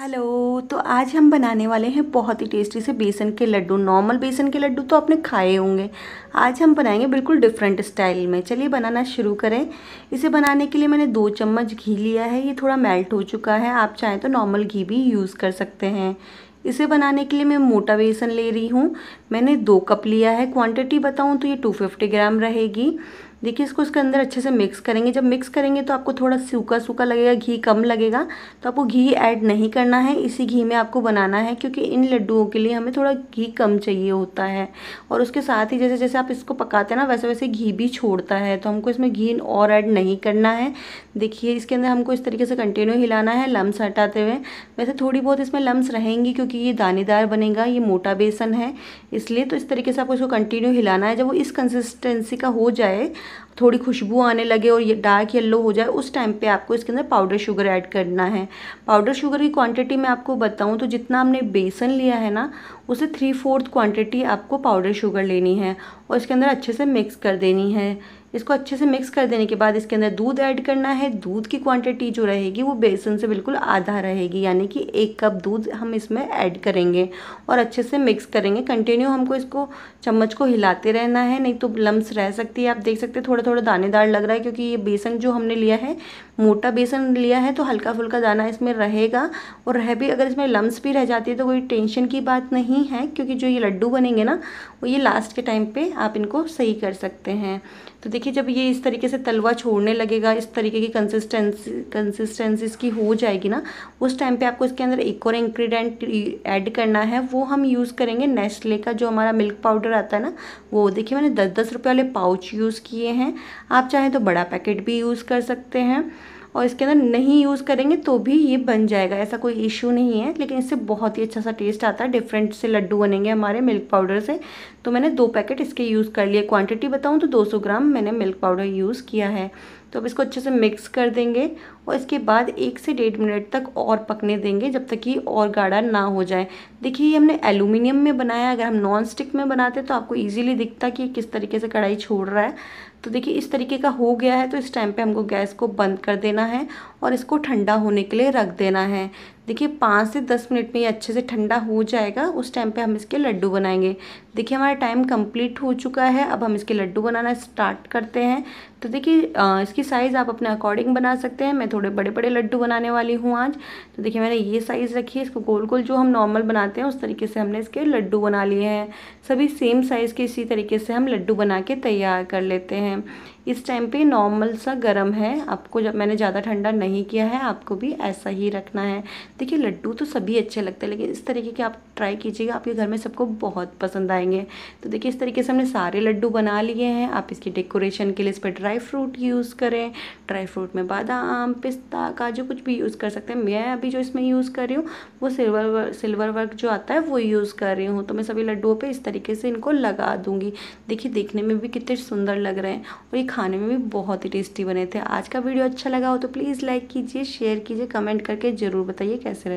hello तो आज हम बनाने वाले हैं बहुत ही टेस्टी से बेसन के लड्डू नॉर्मल बेसन के लड्डू तो आपने खाए होंगे आज हम बनाएंगे बिल्कुल डिफरेंट स्टाइल में चलिए बनाना शुरू करें इसे बनाने के लिए मैंने दो चम्मच घी लिया है ये थोड़ा मेल्ट हो चुका है आप चाहें तो नॉर्मल घी भी यूज़ कर सकते हैं इसे बनाने के लिए मैं मोटा बेसन ले रही हूँ मैंने दो कप लिया है क्वान्टिटी बताऊँ तो ये टू ग्राम रहेगी देखिए इसको इसके अंदर अच्छे से मिक्स करेंगे जब मिक्स करेंगे तो आपको थोड़ा सूखा सूखा लगेगा घी कम लगेगा तो आपको घी ऐड नहीं करना है इसी घी में आपको बनाना है क्योंकि इन लड्डुओं के लिए हमें थोड़ा घी कम चाहिए होता है और उसके साथ ही जैसे जैसे आप इसको पकाते हैं ना वैसे वैसे घी भी छोड़ता है तो हमको इसमें घी और ऐड नहीं करना है देखिए इसके अंदर हमको इस तरीके से कंटिन्यू हिलाना है लम्स हटाते हुए वैसे थोड़ी बहुत इसमें लम्स रहेंगी क्योंकि ये दानेदार बनेगा ये मोटा बेसन है इसलिए तो इस तरीके से आपको इसको कंटिन्यू हिलाना है जब वो इस कंसिस्टेंसी का हो जाए थोड़ी खुशबू आने लगे और ये डार्क येल्लो हो जाए उस टाइम पे आपको इसके अंदर पाउडर शुगर ऐड करना है पाउडर शुगर की क्वांटिटी मैं आपको बताऊँ तो जितना हमने बेसन लिया है ना उसे थ्री फोर्थ क्वांटिटी आपको पाउडर शुगर लेनी है और इसके अंदर अच्छे से मिक्स कर देनी है इसको अच्छे से मिक्स कर देने के बाद इसके अंदर दूध ऐड करना है दूध की क्वांटिटी जो रहेगी वो बेसन से बिल्कुल आधा रहेगी यानी कि एक कप दूध हम इसमें ऐड करेंगे और अच्छे से मिक्स करेंगे कंटिन्यू हमको इसको चम्मच को हिलाते रहना है नहीं तो लम्स रह सकती है आप देख सकते हैं थोड़ा थोड़ा दानेदार लग रहा है क्योंकि ये बेसन जो हमने लिया है मोटा बेसन लिया है तो हल्का फुल्का दाना इसमें रहेगा और रह भी अगर इसमें लम्स भी रह जाती है तो कोई टेंशन की बात नहीं है क्योंकि जो ये लड्डू बनेंगे ना वो ये लास्ट के टाइम पर आप इनको सही कर सकते हैं तो देखिए जब ये इस तरीके से तलवा छोड़ने लगेगा इस तरीके की कंसिस्टेंसी कंसिस्टेंसी इसकी हो जाएगी ना उस टाइम पे आपको इसके अंदर एक और इंग्रेडिएंट ऐड करना है वो हम यूज़ करेंगे नेस्ले का जो हमारा मिल्क पाउडर आता है ना वो देखिए मैंने दस दस रुपये वाले पाउच यूज़ किए हैं आप चाहें तो बड़ा पैकेट भी यूज़ कर सकते हैं और इसके अंदर नहीं यूज़ करेंगे तो भी ये बन जाएगा ऐसा कोई इश्यू नहीं है लेकिन इससे बहुत ही अच्छा सा टेस्ट आता है डिफरेंट से लड्डू बनेंगे हमारे मिल्क पाउडर से तो मैंने दो पैकेट इसके यूज़ कर लिए क्वांटिटी बताऊँ तो 200 ग्राम मैंने मिल्क पाउडर यूज़ किया है तो अब इसको अच्छे से मिक्स कर देंगे और इसके बाद एक से डेढ़ मिनट तक और पकने देंगे जब तक कि और गाढ़ा ना हो जाए देखिए ये हमने एलुमिनियम में बनाया अगर हम नॉन स्टिक में बनाते तो आपको ईजिली दिखता कि किस तरीके से कढ़ाई छोड़ रहा है तो देखिए इस तरीके का हो गया है तो इस टाइम पे हमको गैस को बंद कर देना है और इसको ठंडा होने के लिए रख देना है देखिए पाँच से दस मिनट में ये अच्छे से ठंडा हो जाएगा उस टाइम पे हम इसके लड्डू बनाएंगे देखिए हमारा टाइम कंप्लीट हो चुका है अब हम इसके लड्डू बनाना स्टार्ट करते हैं तो देखिए इसकी साइज़ आप अपने अकॉर्डिंग बना सकते हैं मैं थोड़े बड़े बड़े लड्डू बनाने वाली हूँ आज तो देखिए मैंने ये साइज़ रखी है इसको गोल गोल जो हम नॉर्मल बनाते हैं उस तरीके से हमने इसके लड्डू बना लिए हैं सभी सेम साइज़ के इसी तरीके से हम लड्डू बना के तैयार कर लेते हैं इस टाइम पे नॉर्मल सा गर्म है आपको जब मैंने ज़्यादा ठंडा नहीं किया है आपको भी ऐसा ही रखना है देखिए लड्डू तो सभी अच्छे लगते हैं लेकिन इस तरीके के आप ट्राई कीजिएगा आपके घर में सबको बहुत पसंद आएंगे तो देखिए इस तरीके से हमने सारे लड्डू बना लिए हैं आप इसकी डेकोरेशन के लिए इस पर ड्राई फ्रूट यूज़ करें ड्राई फ्रूट में बादाम पिस्ता काजू कुछ भी यूज़ कर सकते हैं मैं अभी जो इसमें यूज़ कर रही हूँ वो सिल्वर सिल्वर वर्क जो आता है वो यूज़ कर रही हूँ तो मैं सभी लड्डुओं पर इस तरीके से इनको लगा दूँगी देखिए देखने में भी कितने सुंदर लग रहे हैं और ये खाने में भी बहुत ही टेस्टी बने थे आज का वीडियो अच्छा लगा हो तो प्लीज़ लाइक कीजिए शेयर कीजिए कमेंट करके ज़रूर बताइए कैसे रहे